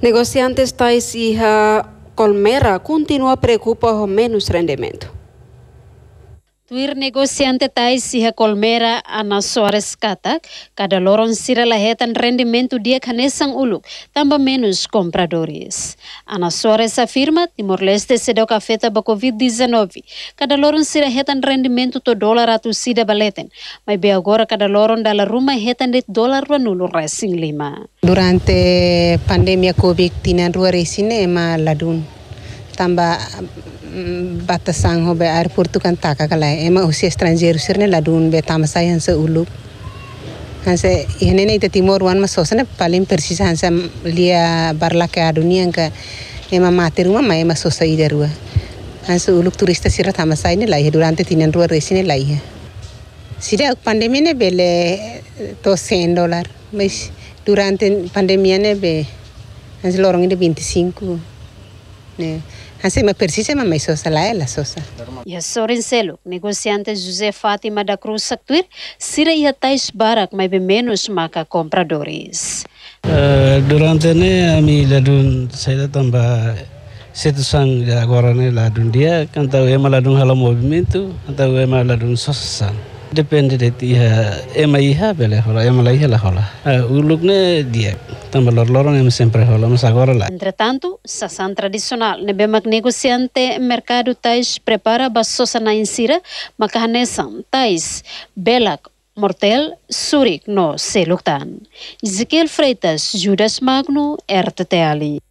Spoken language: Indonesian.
Negociante y Colmera continúa preocupado por menos rendimiento. Tuir negosiante tai siha kolmera Ana Soares Catak, kada loron sira lahetan rendimentu dia kanesang uluk, tamba menus compradores. Ana Soares afirma Timor-Leste sedok afeta cafeta ba Covid-19, kada loron sira hetan rendimentu to atu sida baleten, mai be agora kada loron dala rumah hetan dit dolar ranulo racing lima. Durante pandemia Covid tinan rua resine ma ladun tamba batasang ho be airport kan takakalai ema usi estrangeiro sirne ladun be tamasai hansa uluk se, ihne ne ite timor wan masosane paling persis hanse lia barla ke adunia ka ema mate rumah ma ema sosa ida rua hansa uluk turista sira tamasai ne lai durante tinen rua resine lai ha ok pandemi ne bele to 100 dolar Mes durante pandemia ne be Hanse lorong ini 25 né? Assim, mas persiste, mas sosa lá ela ya, sosa. E Sorincelo, negociante José Fátima da Cruz Sactuir, sira ia ya tais barak, mas bem menos maca compradores. Uh, durante ne, a ladun, saya tambah setusan ya né, ladun dia, cantau ya ema ladun hala movimento, cantau ema ladun sosasan. Depend रहती है एम आई है बेले होला एम लाई है होला उ लोग ने दिया tamba lorloron em sempre rola mas agora lá entretanto sasan tradicional ne bemak negociante mercado tais prepara basosa na insira makahanesan tais belak mortel surik no seluktan Ezequiel Freitas Judas Magno RTT